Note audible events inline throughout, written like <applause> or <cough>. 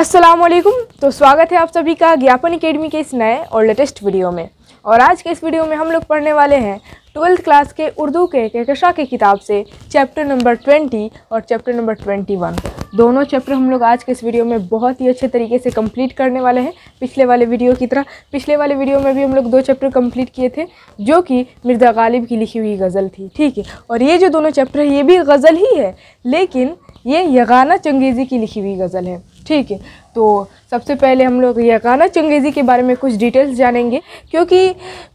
असलम तो स्वागत है आप सभी का ज्ञापन अकेडमी के इस नए और लेटेस्ट वीडियो में और आज के इस वीडियो में हम लोग पढ़ने वाले हैं ट्वेल्थ क्लास के उर्दू के कहकशा की किताब से चैप्टर नंबर ट्वेंटी और चैप्टर नंबर ट्वेंटी वन दोनों चैप्टर हम लोग आज के इस वीडियो में बहुत ही अच्छे तरीके से कंप्लीट करने वाले हैं पिछले वाले वीडियो की तरह पिछले वाले वीडियो में भी हम लोग दो चैप्टर कंप्लीट किए थे जो कि मिर्ज़ा गालिब की लिखी हुई गज़ल थी ठीक है और ये जो दोनों चैप्टर है ये भी गज़ल ही है लेकिन ये यगाना चंगेज़ी की लिखी हुई गज़ल है ठीक है तो सबसे पहले हम लोग यकाना चंगेज़ी के बारे में कुछ डिटेल्स जानेंगे क्योंकि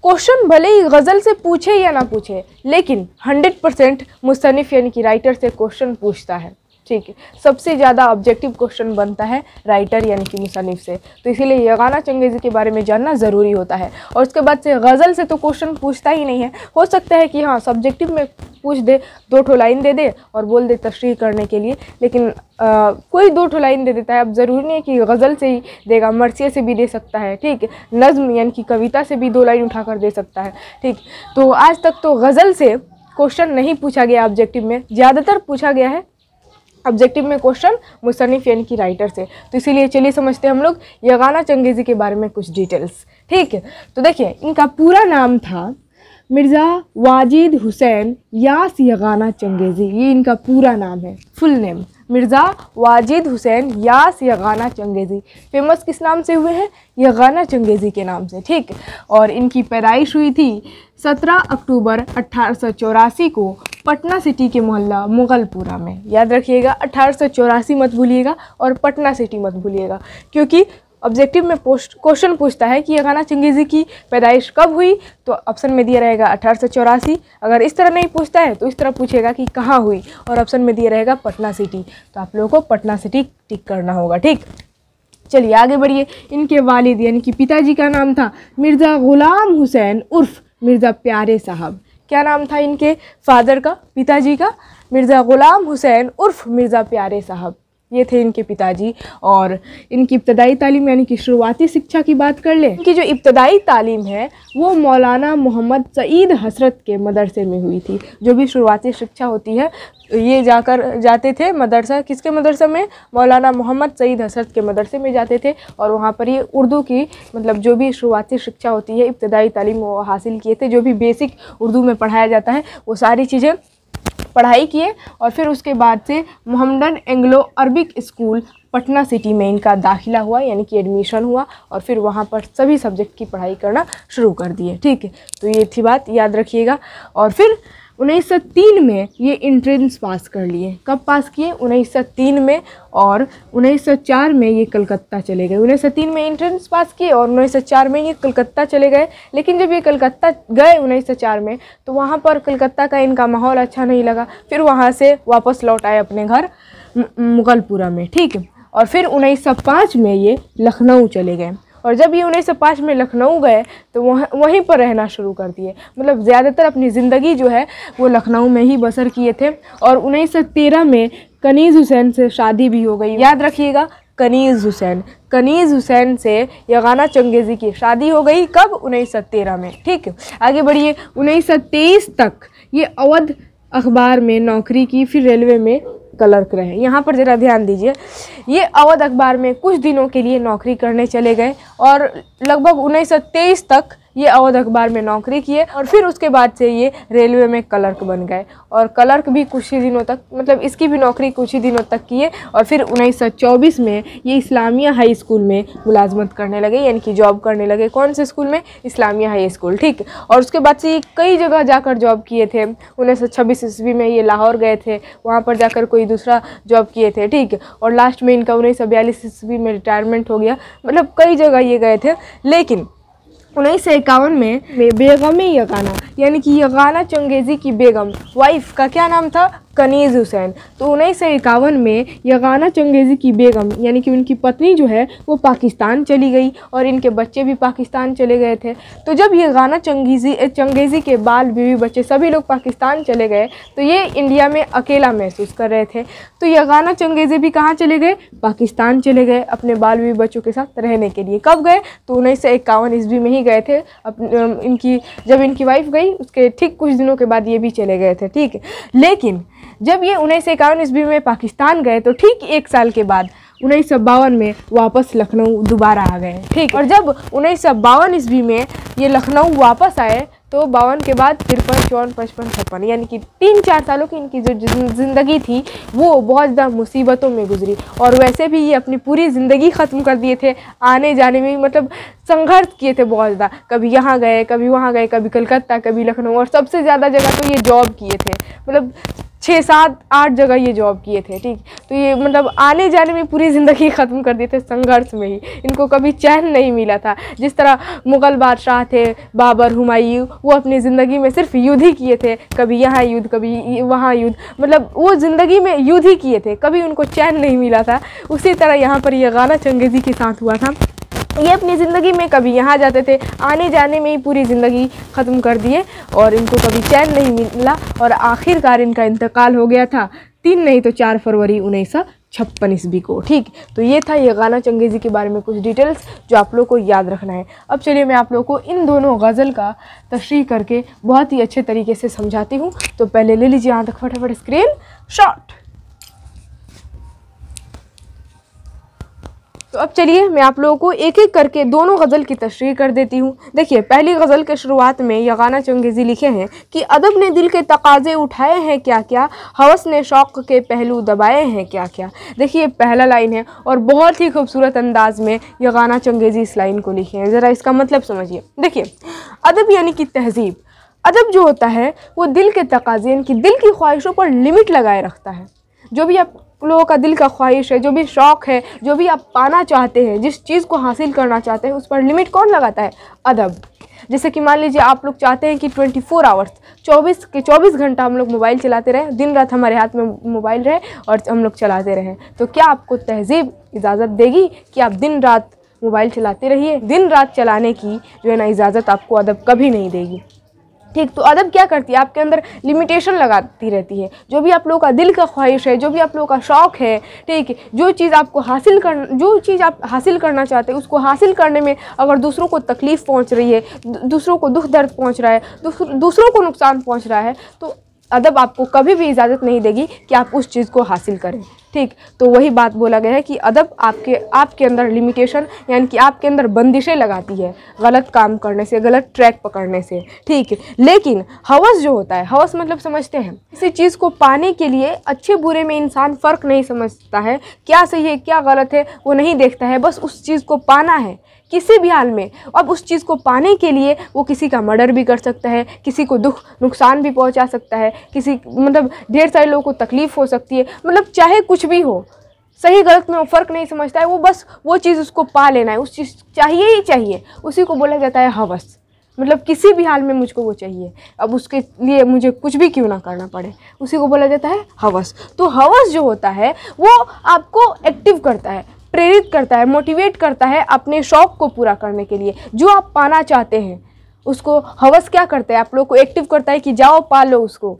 क्वेश्चन भले ही गज़ल से पूछे या ना पूछे लेकिन 100 परसेंट मुसनफ़ यानी कि राइटर से क्वेश्चन पूछता है ठीक है सबसे ज़्यादा ऑब्जेक्टिव क्वेश्चन बनता है राइटर यानी कि मुसनफ़ से तो इसीलिए यगाना चंगेज़ी के बारे में जानना ज़रूरी होता है और उसके बाद से गज़ल से तो क्वेश्चन पूछता ही नहीं है हो सकता है कि हाँ सब्जेक्टिव में पूछ दे दो ठो लाइन दे दे और बोल दे तशरी करने के लिए लेकिन आ, कोई दो ठो लाइन दे देता है अब ज़रूरी नहीं है कि गज़ल से ही देगा मरसिया से भी दे सकता है ठीक नज़म यानी कि कविता से भी दो लाइन उठा कर दे सकता है ठीक तो आज तक तो गज़ल से क्वेश्चन नहीं पूछा गया ऑब्जेक्टिव में ज़्यादातर पूछा गया है ऑब्जेक्टिव में क्वेश्चन मुसनफ़ यानी कि राइटर से तो इसीलिए चलिए समझते हैं हम लोग यगाना चंगेज़ी के बारे में कुछ डिटेल्स ठीक है तो देखिए इनका पूरा नाम था मिर्ज़ा वाजिद हुसैन यास यगाना चंगेज़ी ये इनका पूरा नाम है full name Mirza Wajid Hussain Yas Yagana Changezi famous किस नाम से हुए हैं यगाना चंगेज़ी के नाम से ठीक और इनकी पैदाइश हुई थी 17 अक्टूबर अट्ठारह को पटना सिटी के मोहल्ला मुगलपुरा में याद रखिएगा अठारह मत भूलिएगा और पटना सिटी मत भूलिएगा क्योंकि ऑब्जेक्टिव में पोस्ट क्वेश्चन पूछता है कि अगाना चंगेज़ी की पैदाइश कब हुई तो ऑप्शन में दिया रहेगा अठारह अगर इस तरह नहीं पूछता है तो इस तरह पूछेगा कि कहाँ हुई और ऑप्शन में दिया रहेगा पटना सिटी तो आप लोगों को पटना सिटी टिक करना होगा ठीक चलिए आगे बढ़िए इनके वालिद यानी कि पिताजी का नाम था मिर्ज़ा ग़ुलाम हुसैन उर्फ मिर्ज़ा प्यारे साहब क्या नाम था इनके फादर का पिताजी का मिर्ज़ा ग़ुलाम हुसैन उर्फ मिर्ज़ा प्यारे साहब ये थे इनके पिताजी और इनकी इब्तदाई तालीम यानी कि शुरुआती शिक्षा की बात कर लें इनकी जो इब्तदाई तालीम है वो मौलाना मोहम्मद सईद हसरत के मदरसे में हुई थी जो भी शुरुआती शिक्षा होती है ये जाकर जाते थे मदरसा किसके मदरसा में मौलाना मोहम्मद सईद हसरत के मदरसे में जाते थे और वहाँ पर ये उर्दू की मतलब जो भी शुरुआती शिक्षा होती है इब्तदाई तालीम वो हासिल किए थे जो भी बेसिक उर्दू में पढ़ाया जाता है वो सारी चीज़ें पढ़ाई किए और फिर उसके बाद से Mohammedan Anglo Arabic school Patna city में इनका दाखिला हुआ यानी कि एडमिशन हुआ और फिर वहाँ पर सभी सब्जेक्ट की पढ़ाई करना शुरू कर दिए ठीक है तो ये थी बात याद रखिएगा और फिर 1903 में ये इंट्रेंस पास कर लिए कब पास किए 1903 में और 1904 में ये कलकत्ता चले गए 1903 में इंट्रेंस पास किए और 1904 में ये कलकत्ता चले गए लेकिन जब ये कलकत्ता गए 1904 में तो वहाँ पर कलकत्ता का इनका माहौल अच्छा नहीं लगा फिर वहाँ से वापस लौट आए अपने घर मुगलपुरा में ठीक और फिर पाँच में ये लखनऊ चले गए और जब ये उन्नीस सौ पाँच में लखनऊ गए तो वहाँ वहीं पर रहना शुरू कर दिए मतलब ज़्यादातर अपनी ज़िंदगी जो है वो लखनऊ में ही बसर किए थे और उन्नीस सौ तेरह में कनीज़ हुसैन से शादी भी हो गई याद रखिएगा कनीज़ हुसैन कनीज़ हुसैन से यगाना चंगेज़ी की शादी हो गई कब उन्नीस सौ तेरह में ठीक है आगे बढ़िए उन्नीस सौ तेईस तक ये अवध अखबार में नौकरी की फिर रेलवे में क्लर्क रहे यहाँ पर ज़रा ध्यान दीजिए ये अवध अखबार में कुछ दिनों के लिए नौकरी करने चले गए और लगभग उन्नीस तक ये अवध अखबार में नौकरी किए और फिर उसके बाद से ये रेलवे में क्लर्क बन गए और क्लर्क भी कुछ ही दिनों तक मतलब इसकी भी नौकरी कुछ ही दिनों तक किए और फिर उन्नीस में ये इस्लामिया हाई स्कूल में मुलाजमत करने लगे यानी कि जॉब करने लगे कौन से स्कूल में इस्लामिया हाई स्कूल ठीक और उसके बाद से ये कई जगह जाकर जॉब किए थे उन्नीस सौ छब्बीस ईस्वी में ये लाहौर गए थे वहाँ पर जाकर कोई दूसरा जॉब किए थे ठीक और लास्ट में इनका उन्नीस सौ बयालीस ईस्वी में रिटायरमेंट हो गया मतलब कई जगह ये गए थे लेकिन उन्नीस सौ इक्यावन में बेगम यगाना यानी कि यगाना चंगेजी की बेगम वाइफ का क्या नाम था कनीज़ हुसैन तो उन्नीस सौ इक्यावन में यगाना चंगेज़ी की बेगम यानी कि उनकी पत्नी जो है वो पाकिस्तान चली गई और इनके बच्चे भी पाकिस्तान चले गए थे तो जब ये गाना चंगेज़ी चंगेज़ी के बाल बीवी बच्चे सभी लोग पाकिस्तान चले गए तो ये इंडिया में अकेला महसूस कर रहे थे तो ये गाना चंगेज़ी भी कहाँ चले गए पाकिस्तान चले गए अपने बाल बीवी बच्चों के साथ रहने के लिए कब गए तो उन्नीस सौ इक्यावन ईस्वी में ही गए थे अपने इनकी जब इनकी वाइफ गई उसके ठीक कुछ दिनों के बाद ये भी चले गए थे ठीक है लेकिन जब ये उन्नीस सौ इक्यावन ईस्वी में पाकिस्तान गए तो ठीक एक साल के बाद उन्नीस सौ बावन में वापस लखनऊ दोबारा आ गए ठीक और जब उन्नीस सौ बावन ईस्वी में ये लखनऊ वापस आए तो बावन के बाद तिरपन चौवन पचपन छप्पन यानी कि तीन चार सालों की इनकी जो ज़िंदगी थी वो बहुत ज़्यादा मुसीबतों में गुजरी और वैसे भी ये अपनी पूरी ज़िंदगी ख़त्म कर दिए थे आने जाने में मतलब संघर्ष किए थे बहुत ज़्यादा कभी यहाँ गए कभी वहाँ गए कभी कलकत्ता कभी लखनऊ और सबसे ज़्यादा जगह तो ये जॉब किए थे मतलब छः सात आठ जगह ये जॉब किए थे ठीक तो ये मतलब आने जाने में पूरी ज़िंदगी <laughs> ख़त्म कर दिए थे संघर्ष में ही इनको कभी चैन नहीं मिला था जिस तरह मुग़ल बादशाह थे बाबर हुमायूं वो अपनी ज़िंदगी में सिर्फ युद्ध ही किए थे कभी यहाँ युद्ध कभी वहाँ युद्ध मतलब वो ज़िंदगी में युद्ध ही किए थे कभी उनको चैन नहीं मिला था उसी तरह यहाँ पर यह गाना चंगेज़ी के साथ हुआ था ये अपनी ज़िंदगी में कभी यहाँ जाते थे आने जाने में ही पूरी ज़िंदगी ख़त्म कर दिए और इनको कभी चैन नहीं मिला और आखिरकार इनका इंतकाल हो गया था तीन नहीं तो चार फरवरी उन्नीस सौ छप्पन ईस्वी को ठीक तो ये था ये गाना चंगेज़ी के बारे में कुछ डिटेल्स जो आप लोग को याद रखना है अब चलिए मैं आप लोग को इन दोनों गज़ल का तशरी करके बहुत ही अच्छे तरीके से समझाती हूँ तो पहले ले लीजिए यहाँ तक फटाफट स्क्रीन शॉट तो अब चलिए मैं आप लोगों को एक एक करके दोनों गज़ल की तशरी कर देती हूँ देखिए पहली गज़ल के शुरुआत में यगाना चंगेज़ी लिखे हैं कि अदब ने दिल के तकाजे उठाए हैं क्या क्या हवस ने शौक़ के पहलू दबाए हैं क्या क्या देखिए पहला लाइन है और बहुत ही खूबसूरत अंदाज में यगाना चंगेज़ी इस लाइन को लिखे हैं ज़रा इसका मतलब समझिए देखिए अदब यानी कि तहजीब अदब जो होता है वो दिल के तकाजे यानी कि दिल की ख्वाहिशों पर लिमिट लगाए रखता है जो भी आप लोगों का दिल का ख्वाहिश है जो भी शौक़ है जो भी आप पाना चाहते हैं जिस चीज़ को हासिल करना चाहते हैं उस पर लिमिट कौन लगाता है अदब जैसे कि मान लीजिए आप लोग चाहते हैं कि 24 फोर आवर्स चौबीस के 24 घंटा हम लोग मोबाइल चलाते रहें दिन रात हमारे हाथ में मोबाइल रहे और हम लोग चलाते रहें तो क्या आपको तहजीब इजाज़त देगी कि आप दिन रात मोबाइल चलाते रहिए दिन रात चलाने की जो है ना इजाज़त आपको अदब कभी नहीं देगी ठीक तो अदब क्या करती है आपके अंदर लिमिटेशन लगाती रहती है जो भी आप लोगों का दिल का ख्वाहिश है जो भी आप लोगों का शौक़ है ठीक है जो चीज़ आपको हासिल कर जो चीज़ आप हासिल करना चाहते हैं उसको हासिल करने में अगर दूसरों को तकलीफ़ पहुँच रही है दूसरों को दुख दर्द पहुँच रहा है दूसरों को नुकसान पहुँच रहा है तो अदब आपको कभी भी इजाज़त नहीं देगी कि आप उस चीज़ को हासिल करें ठीक तो वही बात बोला गया है कि अदब आपके आपके अंदर लिमिटेशन यानी कि आपके अंदर बंदिशें लगाती है गलत काम करने से गलत ट्रैक पकड़ने से ठीक है लेकिन हवस जो होता है हवस मतलब समझते हैं किसी चीज़ को पाने के लिए अच्छे बुरे में इंसान फ़र्क नहीं समझता है क्या सही है क्या गलत है वो नहीं देखता है बस उस चीज़ को पाना है किसी भी हाल में अब उस चीज़ को पाने के लिए वो किसी का मर्डर भी कर सकता है किसी को दुख नुकसान भी पहुंचा सकता है किसी मतलब ढेर सारे लोगों को तकलीफ़ हो सकती है मतलब चाहे कुछ भी हो सही गलत में फ़र्क नहीं समझता है वो बस वो चीज़ उसको पा लेना है उस चीज़ चाहिए ही चाहिए उसी को बोला जाता है हवस हाँ मतलब किसी भी हाल में मुझको वो चाहिए अब उसके लिए मुझे कुछ भी क्यों ना करना पड़े उसी को बोला जाता है हवस हाँ तो हवस हाँ जो होता है वो आपको एक्टिव करता है प्रेरित करता है मोटिवेट करता है अपने शौक़ को पूरा करने के लिए जो आप पाना चाहते हैं उसको हवस क्या करता है आप लोग को एक्टिव करता है कि जाओ पा लो उसको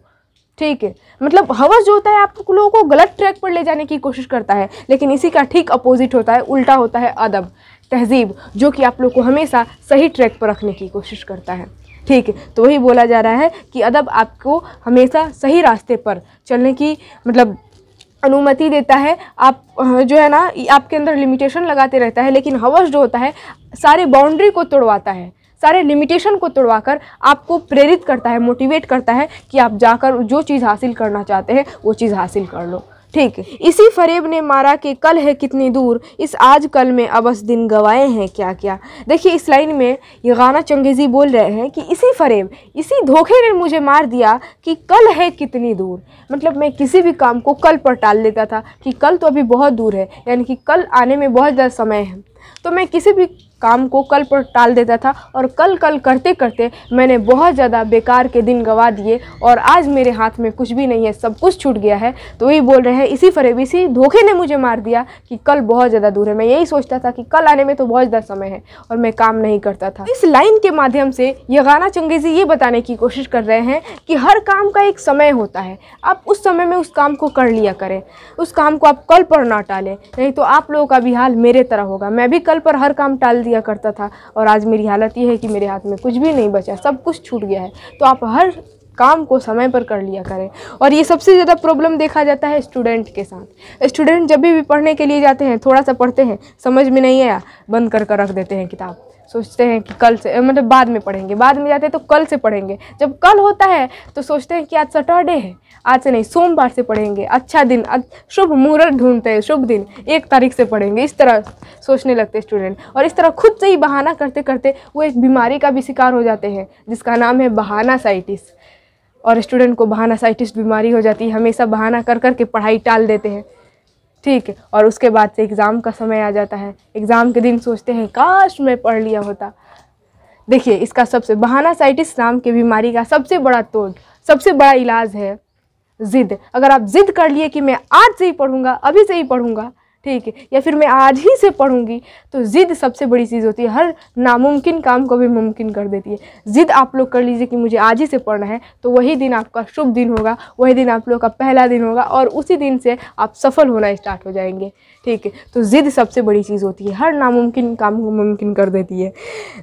ठीक है मतलब हवस जो होता है आप लोगों को गलत ट्रैक पर ले जाने की कोशिश करता है लेकिन इसी का ठीक अपोजिट होता है उल्टा होता है अदब तहजीब जो कि आप लोग को हमेशा सही ट्रैक पर रखने की कोशिश करता है ठीक है तो वही बोला जा रहा है कि अदब आपको हमेशा सही रास्ते पर चलने की मतलब अनुमति देता है आप जो है ना आपके अंदर लिमिटेशन लगाते रहता है लेकिन हवस जो होता है सारे बाउंड्री को तोड़वाता है सारे लिमिटेशन को तोड़वाकर आपको प्रेरित करता है मोटिवेट करता है कि आप जाकर जो चीज़ हासिल करना चाहते हैं वो चीज़ हासिल कर लो ठीक इसी फरेब ने मारा कि कल है कितनी दूर इस आज कल में अबस दिन गवाए हैं क्या क्या देखिए इस लाइन में ये गाना चंगेज़ी बोल रहे हैं कि इसी फरेब इसी धोखे ने मुझे मार दिया कि कल है कितनी दूर मतलब मैं किसी भी काम को कल पर टाल देता था कि कल तो अभी बहुत दूर है यानी कि कल आने में बहुत ज़्यादा समय है तो मैं किसी भी काम को कल पर टाल देता था और कल कल करते करते मैंने बहुत ज़्यादा बेकार के दिन गंवा दिए और आज मेरे हाथ में कुछ भी नहीं है सब कुछ छूट गया है तो वही बोल रहे हैं इसी फरेब इसी धोखे ने मुझे मार दिया कि कल बहुत ज़्यादा दूर है मैं यही सोचता था कि कल आने में तो बहुत ज़्यादा समय है और मैं काम नहीं करता था इस लाइन के माध्यम से ये गाना चंगेज़ी ये बताने की कोशिश कर रहे हैं कि हर काम का एक समय होता है आप उस समय में उस काम को कर लिया करें उस काम को आप कल पर ना टालें नहीं तो आप लोगों का भी हाल मेरे तरह होगा मैं भी कल पर हर काम टाल दिया दिया करता था और आज मेरी हालत ये है कि मेरे हाथ में कुछ भी नहीं बचा सब कुछ छूट गया है तो आप हर काम को समय पर कर लिया करें और ये सबसे ज़्यादा प्रॉब्लम देखा जाता है स्टूडेंट के साथ स्टूडेंट जब भी पढ़ने के लिए जाते हैं थोड़ा सा पढ़ते हैं समझ में नहीं आया बंद कर कर रख देते हैं किताब सोचते हैं कि कल से मतलब बाद में पढ़ेंगे बाद में जाते हैं तो कल से पढ़ेंगे जब कल होता है तो सोचते हैं कि आज सैटरडे है आज से नहीं सोमवार से पढ़ेंगे अच्छा दिन शुभ मुहूर्त ढूंढते हैं शुभ दिन एक तारीख से पढ़ेंगे इस तरह सोचने लगते स्टूडेंट और इस तरह खुद से ही बहाना करते करते वो एक बीमारी का भी शिकार हो जाते हैं जिसका नाम है बहाना साइटिस और स्टूडेंट को बहाना साइटिस बीमारी हो जाती है हमेशा बहाना कर करके पढ़ाई टाल देते हैं ठीक है और उसके बाद से एग्ज़ाम का समय आ जाता है एग्ज़ाम के दिन सोचते हैं काश मैं पढ़ लिया होता देखिए इसका सबसे बहाना साइटिस नाम की बीमारी का सबसे बड़ा तोड़ सबसे बड़ा इलाज है ज़िद अगर आप ज़िद कर लिए कि मैं आज से ही पढ़ूंगा अभी से ही पढ़ूंगा ठीक है या फिर मैं आज ही से पढ़ूंगी तो ज़िद सबसे बड़ी चीज़ होती है हर नामुमकिन काम को भी मुमकिन कर देती है ज़िद आप लोग कर लीजिए कि मुझे आज ही से पढ़ना है तो वही दिन आपका शुभ दिन होगा वही दिन आप लोग का पहला दिन होगा और उसी दिन से आप सफल होना स्टार्ट हो जाएंगे ठीक है तो ज़िद सबसे बड़ी चीज़ होती है हर नामुमकिन काम को मुमकिन कर देती है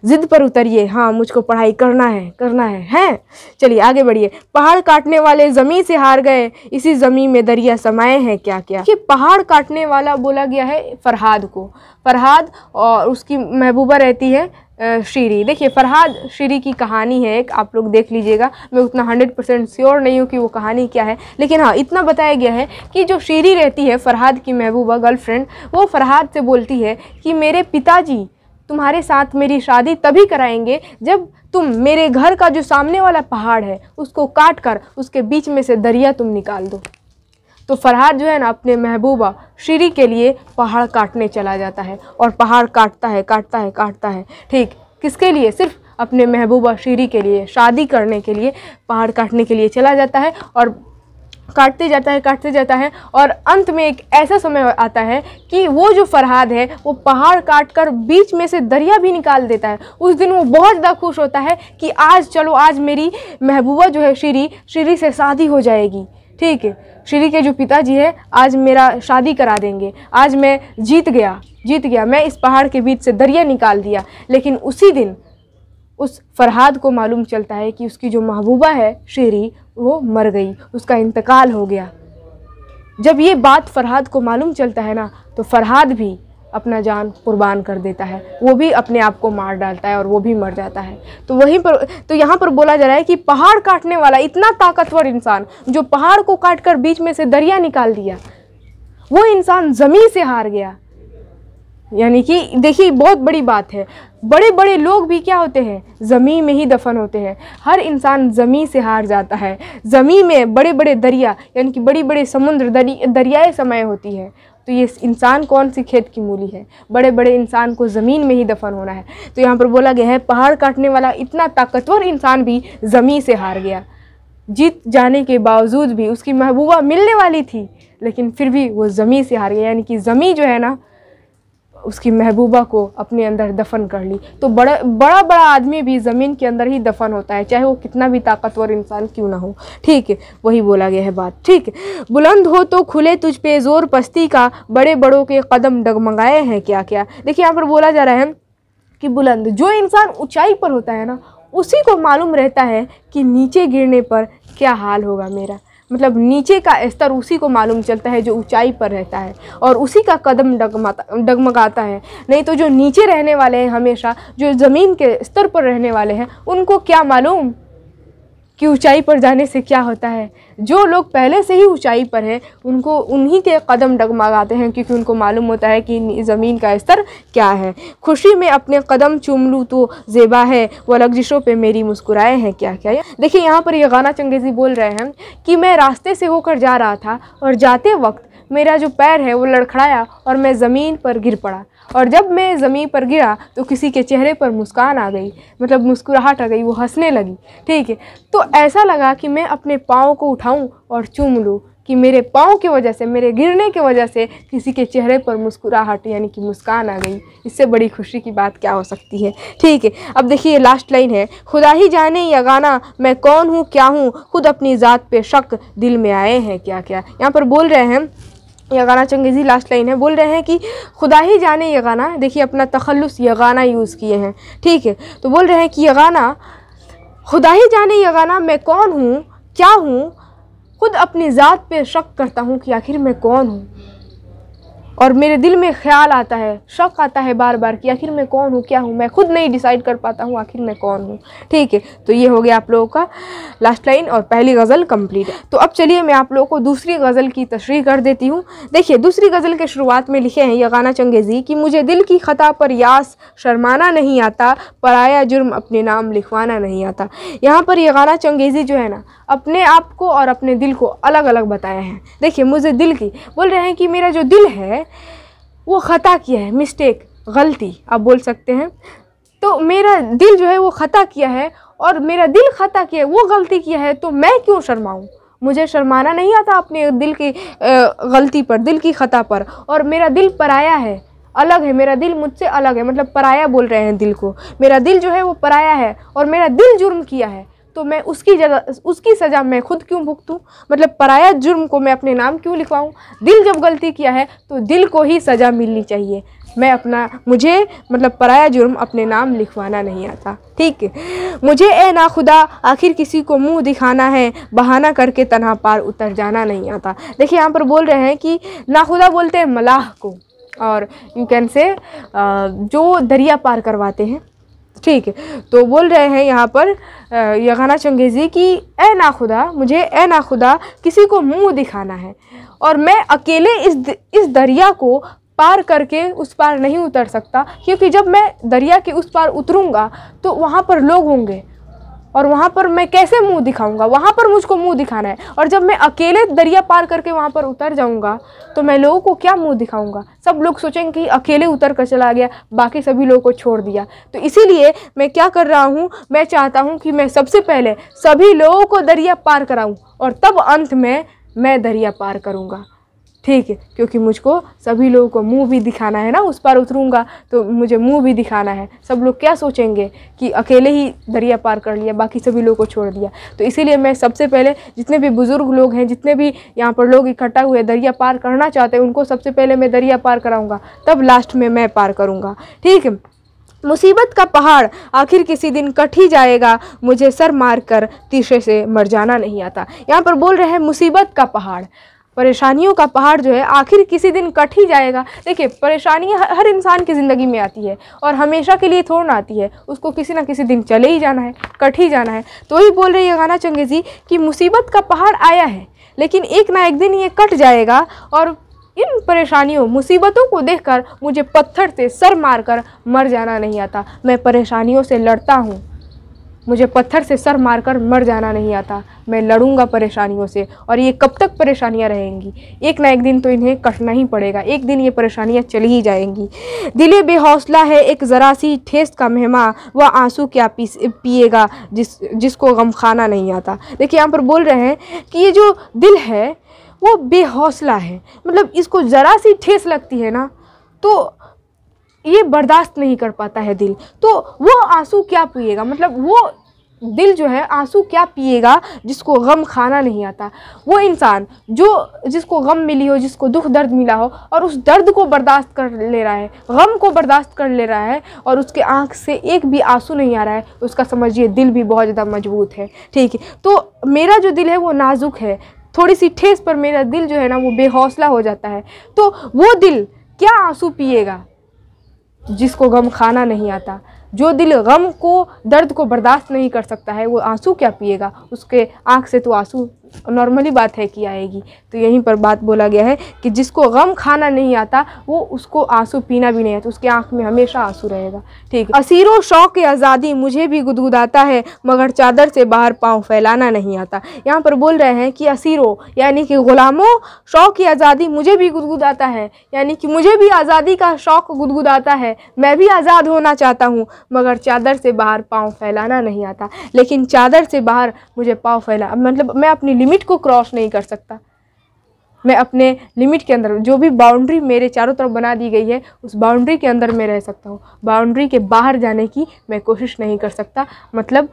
ज़िद पर उतरिए हाँ मुझको पढ़ाई करना है करना है हैं चलिए आगे बढ़िए पहाड़ काटने वाले ज़मीन से हार गए इसी ज़मीन में दरिया समाए हैं क्या क्या कि पहाड़ काटने वाला बोला गया है फरहाद को फरहाद और उसकी महबूबा रहती है शीरी देखिए फरहाद श्री की कहानी है एक आप लोग देख लीजिएगा मैं उतना हंड्रेड परसेंट श्योर नहीं हूँ कि वो कहानी क्या है लेकिन हाँ इतना बताया गया है कि जो श्री रहती है फरहाद की महबूबा गर्लफ्रेंड वो फरहाद से बोलती है कि मेरे पिताजी तुम्हारे साथ मेरी शादी तभी कराएंगे जब तुम मेरे घर का जो सामने वाला पहाड़ है उसको काट कर उसके बीच में से दरिया तुम निकाल दो तो फरहाद जो है ना अपने महबूबा श्री के लिए पहाड़ काटने चला जाता है और पहाड़ काटता है काटता है काटता है ठीक किसके लिए सिर्फ अपने महबूबा श्री के लिए शादी करने के लिए पहाड़ काटने के लिए चला जाता है और काटते जाता है काटते जाता है और अंत में एक ऐसा समय आता है कि वो जो फरहाद है वो पहाड़ काट कर बीच में से दरिया भी निकाल देता है उस दिन वो बहुत ज़्यादा खुश होता है कि आज चलो आज मेरी महबूबा जो है श्री श्री से शादी हो जाएगी ठीक है श्री के जो पिताजी है आज मेरा शादी करा देंगे आज मैं जीत गया जीत गया मैं इस पहाड़ के बीच से दरिया निकाल दिया लेकिन उसी दिन उस फरहाद को मालूम चलता है कि उसकी जो महबूबा है शेरी वो मर गई उसका इंतकाल हो गया जब ये बात फरहाद को मालूम चलता है ना तो फरहाद भी अपना जान कुर्बान कर देता है वो भी अपने आप को मार डालता है और वो भी मर जाता है तो वहीं पर तो यहाँ पर बोला जा रहा है कि पहाड़ काटने वाला इतना ताकतवर इंसान जो पहाड़ को काट कर बीच में से दरिया निकाल दिया वो इंसान ज़मीन से हार गया यानी कि देखिए बहुत बड़ी बात है बड़े बड़े लोग भी क्या होते हैं ज़मीन में ही दफन होते हैं हर इंसान ज़मीन से हार जाता है ज़मीन में बड़े बड़े दरिया यानी कि बड़ी बड़े समुद्र दरियाए समय होती है तो ये इंसान कौन सी खेत की मूली है बड़े बड़े इंसान को ज़मीन में ही दफन होना है तो यहाँ पर बोला गया है पहाड़ काटने वाला इतना ताकतवर इंसान भी ज़मीन से हार गया जीत जाने के बावजूद भी उसकी महबूबा मिलने वाली थी लेकिन फिर भी वो ज़मीन से हार गया यानी कि ज़मीन जो है ना उसकी महबूबा को अपने अंदर दफन कर ली तो बड़ा बड़ा बड़ा आदमी भी ज़मीन के अंदर ही दफन होता है चाहे वो कितना भी ताकतवर इंसान क्यों ना हो ठीक है वही बोला गया है बात ठीक है बुलंद हो तो खुले तुझ पे ज़ोर पस्ती का बड़े बड़ों के कदम डगमगाए हैं क्या क्या देखिए यहाँ पर बोला जा रहा है कि बुलंद जो इंसान ऊँचाई पर होता है ना उसी को मालूम रहता है कि नीचे गिरने पर क्या हाल होगा मेरा मतलब नीचे का स्तर उसी को मालूम चलता है जो ऊंचाई पर रहता है और उसी का कदम डगमाता डगमगाता है नहीं तो जो नीचे रहने वाले हैं हमेशा जो ज़मीन के स्तर पर रहने वाले हैं उनको क्या मालूम कि ऊंचाई पर जाने से क्या होता है जो लोग पहले से ही ऊंचाई पर हैं उनको उन्हीं के कदम डगमगाते हैं क्योंकि उनको मालूम होता है कि ज़मीन का स्तर क्या है खुशी में अपने कदम चूम लूँ तो जेबा है व लग्जिशों पे मेरी मुस्कुराए हैं क्या क्या देखिए यहाँ पर ये गाना चंगेज़ी बोल रहे हैं कि मैं रास्ते से होकर जा रहा था और जाते वक्त मेरा जो पैर है वो लड़खड़ाया और मैं ज़मीन पर गिर पड़ा और जब मैं ज़मीन पर गिरा तो किसी के चेहरे पर मुस्कान आ गई मतलब मुस्कुराहट आ गई वो हंसने लगी ठीक है तो ऐसा लगा कि मैं अपने पाँव को उठाऊँ और चूम लूँ कि मेरे पाँव की वजह से मेरे गिरने की वजह से किसी के चेहरे पर मुस्कुराहट यानी कि मुस्कान आ गई इससे बड़ी खुशी की बात क्या हो सकती है ठीक है अब देखिए लास्ट लाइन है खुदा ही जाने या गाना मैं कौन हूँ क्या हूँ खुद अपनी ज़ात पे शक दिल में आए हैं क्या क्या यहाँ पर बोल रहे हैं यह गाना चंगेज़ी लास्ट लाइन है बोल रहे हैं कि खुदा ही जाने ये गाना देखिए अपना तखलस ये गाना यूज़ किए हैं ठीक है तो बोल रहे हैं कि यह गाना खुदा ही जाने ये गाना मैं कौन हूँ क्या हूँ खुद अपनी ज़ात पे शक करता हूँ कि आखिर मैं कौन हूँ और मेरे दिल में ख्याल आता है शक आता है बार बार कि आखिर मैं कौन हूँ क्या हूँ मैं खुद नहीं डिसाइड कर पाता हूँ आखिर मैं कौन हूँ ठीक है तो ये हो गया आप लोगों का लास्ट लाइन और पहली गज़ल कंप्लीट तो अब चलिए मैं आप लोगों को दूसरी गज़ल की तशरी कर देती हूँ देखिए दूसरी गज़ल के शुरुआत में लिखे हैं यगाना गाना चंगेज़ी कि मुझे दिल की ख़ता पर यास शर्माना नहीं आता पराया जुर्म अपने नाम लिखवाना नहीं आता यहाँ पर यह गाना चंगेज़ी जो है ना अपने आप को और अपने दिल को अलग अलग बताया है देखिए मुझे दिल की बोल रहे हैं कि मेरा जो दिल है है वो ख़ता किया है मिस्टेक गलती आप बोल सकते हैं तो मेरा दिल जो है वो ख़ता किया है और मेरा दिल ख़ता किया है वो गलती किया है तो मैं क्यों शर्माऊँ मुझे शर्माना नहीं आता अपने दिल की गलती पर दिल की ख़ता पर और मेरा दिल पराया है अलग है मेरा दिल मुझसे अलग है मतलब पराया बोल रहे हैं दिल को मेरा दिल जो है वो पराया है और मेरा दिल जुर्म किया है तो मैं उसकी जगह उसकी सज़ा मैं खुद क्यों भुगतूँ मतलब पराया जुर्म को मैं अपने नाम क्यों लिखवाऊँ दिल जब गलती किया है तो दिल को ही सज़ा मिलनी चाहिए मैं अपना मुझे मतलब पराया जुर्म अपने नाम लिखवाना नहीं आता ठीक है मुझे ए ना खुदा आखिर किसी को मुंह दिखाना है बहाना करके तनहा पार उतर जाना नहीं आता देखिए यहाँ पर बोल रहे हैं कि ना खुदा बोलते हैं मलाह को और यू कैन से जो दरिया पार करवाते हैं ठीक है तो बोल रहे हैं यहाँ पर यगाना चंगेज़ी कि ए ना खुदा मुझे ए ना खुदा किसी को मुंह दिखाना है और मैं अकेले इस इस दरिया को पार करके उस पार नहीं उतर सकता क्योंकि जब मैं दरिया के उस पार उतरूँगा तो वहाँ पर लोग होंगे और वहाँ पर मैं कैसे मुंह दिखाऊंगा वहाँ पर मुझको मुंह दिखाना है और जब मैं अकेले दरिया पार करके वहाँ पर उतर जाऊँगा तो मैं लोगों को क्या मुंह दिखाऊंगा सब लोग सोचेंगे कि अकेले उतर कर चला गया बाकी सभी लोगों को छोड़ दिया तो इसीलिए मैं क्या कर रहा हूँ मैं चाहता हूँ कि मैं सबसे पहले सभी लोगों को दरिया पार कराऊँ और तब अंत में मैं दरिया पार करूँगा ठीक है क्योंकि मुझको सभी लोगों को मुंह भी दिखाना है ना उस पार उतरूँगा तो मुझे मुंह भी दिखाना है सब लोग क्या सोचेंगे कि अकेले ही दरिया पार कर लिया बाकी सभी लोगों को छोड़ दिया तो इसीलिए मैं सबसे पहले जितने भी बुज़ुर्ग लोग हैं जितने भी यहाँ पर लोग इकट्ठा हुए दरिया पार करना चाहते हैं उनको सबसे पहले मैं दरिया पार कराऊँगा तब लास्ट में मैं पार करूँगा ठीक है मुसीबत का पहाड़ आखिर किसी दिन कट ही जाएगा मुझे सर मार कर तीसरे से मर जाना नहीं आता यहाँ पर बोल रहे हैं मुसीबत का पहाड़ परेशानियों का पहाड़ जो है आखिर किसी दिन कट ही जाएगा देखिए परेशानी हर इंसान की ज़िंदगी में आती है और हमेशा के लिए थोड़ा ना आती है उसको किसी ना किसी दिन चले ही जाना है कट ही जाना है तो ही बोल रही है गाना चंगेजी कि मुसीबत का पहाड़ आया है लेकिन एक ना एक दिन ये कट जाएगा और इन परेशानियों मुसीबतों को देखकर मुझे पत्थर से सर मारकर मर जाना नहीं आता मैं परेशानियों से लड़ता हूँ मुझे पत्थर से सर मारकर मर जाना नहीं आता मैं लड़ूंगा परेशानियों से और ये कब तक परेशानियाँ रहेंगी एक ना एक दिन तो इन्हें कटना ही पड़ेगा एक दिन ये परेशानियाँ चली ही जाएंगी दिले बेहौसला है एक ज़रा सी ठेस का मेहमा वह आंसू क्या पी पिएगा जिस जिसको गम खाना नहीं आता देखिए यहाँ पर बोल रहे हैं कि ये जो दिल है वो बेहौसला है मतलब इसको ज़रा सी ठेस लगती है ना तो ये बर्दाश्त नहीं कर पाता है दिल तो वो आंसू क्या पिएगा मतलब वो दिल जो है आंसू क्या पिएगा जिसको गम खाना नहीं आता वो इंसान जो जिसको गम मिली हो जिसको दुख दर्द मिला हो और उस दर्द को बर्दाश्त कर ले रहा है गम को बर्दाश्त कर ले रहा है और उसके आंख से एक भी आंसू नहीं आ रहा है उसका समझिए दिल भी बहुत ज़्यादा मजबूत है ठीक है तो मेरा जो दिल है वो नाजुक है थोड़ी सी ठेस पर मेरा दिल जो है ना वो बेहौसला हो जाता है तो वो दिल क्या आंसू पिएगा तो जिसको गम खाना नहीं आता जो दिल गम को दर्द को बर्दाश्त नहीं कर सकता है वो आंसू क्या पिएगा उसके आँख से तो आंसू नॉर्मली बात है कि आएगी तो यहीं पर बात बोला गया है कि जिसको गम खाना नहीं आता वो उसको आंसू पीना भी नहीं आता उसके आंख में हमेशा आंसू रहेगा ठीक है असीरों शौक आज़ादी मुझे भी गुदगुदाता है मगर चादर से बाहर पाँव फैलाना नहीं आता यहाँ पर बोल रहे हैं कि असीरों यानी कि ग़ुलामों शौक आज़ादी मुझे भी गुदगुदाता है यानी कि मुझे भी आज़ादी का शौक गुदगुदाता है मैं भी आज़ाद होना चाहता हूँ मगर चादर से बाहर पाँव फैलाना नहीं आता लेकिन चादर से बाहर मुझे पाँव फैला मतलब मैं अपनी लिमिट को क्रॉस नहीं कर सकता मैं अपने लिमिट के अंदर जो भी बाउंड्री मेरे चारों तरफ बना दी गई है उस बाउंड्री के अंदर मैं रह सकता हूँ बाउंड्री के बाहर जाने की मैं कोशिश नहीं कर सकता मतलब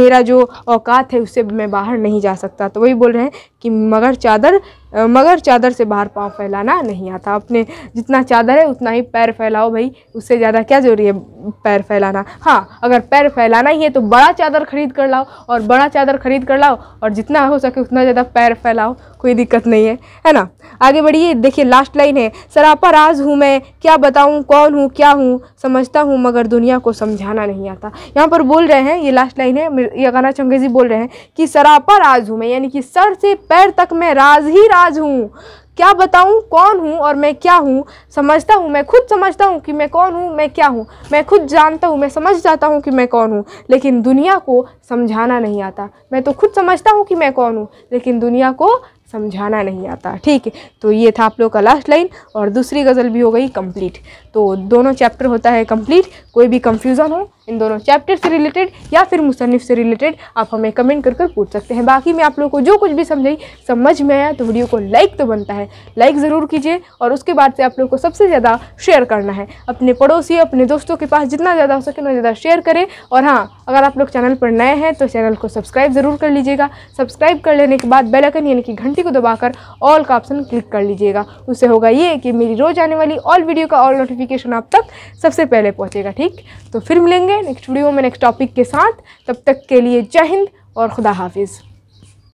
मेरा जो औकात है उससे मैं बाहर नहीं जा सकता तो वही बोल रहे हैं कि मगर चादर मगर चादर से बाहर पाँव फैलाना नहीं आता अपने जितना चादर है उतना ही पैर फैलाओ भाई उससे ज़्यादा क्या जरूरी है पैर फैलाना हाँ अगर पैर फैलाना ही है तो बड़ा चादर खरीद कर लाओ और बड़ा चादर खरीद कर लाओ और जितना हो सके उतना ज़्यादा पैर फैलाओ कोई दिक्कत नहीं है है ना आगे बढ़िए देखिए लास्ट लाइन है सरापा राज हूँ मैं क्या बताऊँ कौन हूँ क्या हूँ समझता हूँ मगर दुनिया को समझाना नहीं आता यहाँ पर बोल रहे हैं ये लास्ट लाइन है ये गाना चंगेजी बोल रहे हैं कि सरापा राज हूँ मैं यानी कि सर से पैर तक मैं राज ही राज मोहताज हूँ क्या बताऊँ कौन हूँ और मैं क्या हूँ समझता हूँ मैं खुद समझता हूँ कि मैं कौन हूँ मैं क्या हूँ मैं खुद जानता हूँ मैं समझ जाता हूँ कि मैं कौन हूँ लेकिन दुनिया को समझाना नहीं आता मैं तो खुद समझता हूँ कि मैं कौन हूँ लेकिन दुनिया को समझाना नहीं आता ठीक है तो ये था आप लोग का लास्ट लाइन और दूसरी गज़ल भी हो गई कंप्लीट तो दोनों चैप्टर होता है कंप्लीट कोई भी कंफ्यूजन हो इन दोनों चैप्टर से रिलेटेड या फिर मुसनफ़ से रिलेटेड आप हमें कमेंट कर कर पूछ सकते हैं बाकी मैं आप लोग को जो कुछ भी समझाई समझ में आया तो वीडियो को लाइक तो बनता है लाइक ज़रूर कीजिए और उसके बाद से आप लोग को सबसे ज़्यादा शेयर करना है अपने पड़ोसी अपने दोस्तों के पास जितना ज़्यादा हो सके उतना ज़्यादा शेयर करें और हाँ अगर आप लोग चैनल पर नए हैं तो चैनल को सब्सक्राइब ज़रूर कर लीजिएगा सब्सक्राइब कर लेने के बाद बेलकन यानी कि घंटे घंटी को दबाकर ऑल का ऑप्शन क्लिक कर लीजिएगा उससे होगा ये कि मेरी रोज़ आने वाली ऑल वीडियो का ऑल नोटिफिकेशन आप तक सबसे पहले पहुँचेगा ठीक तो फिर मिलेंगे नेक्स्ट वीडियो में नेक्स्ट टॉपिक के साथ तब तक के लिए जय हिंद और खुदा हाफिज़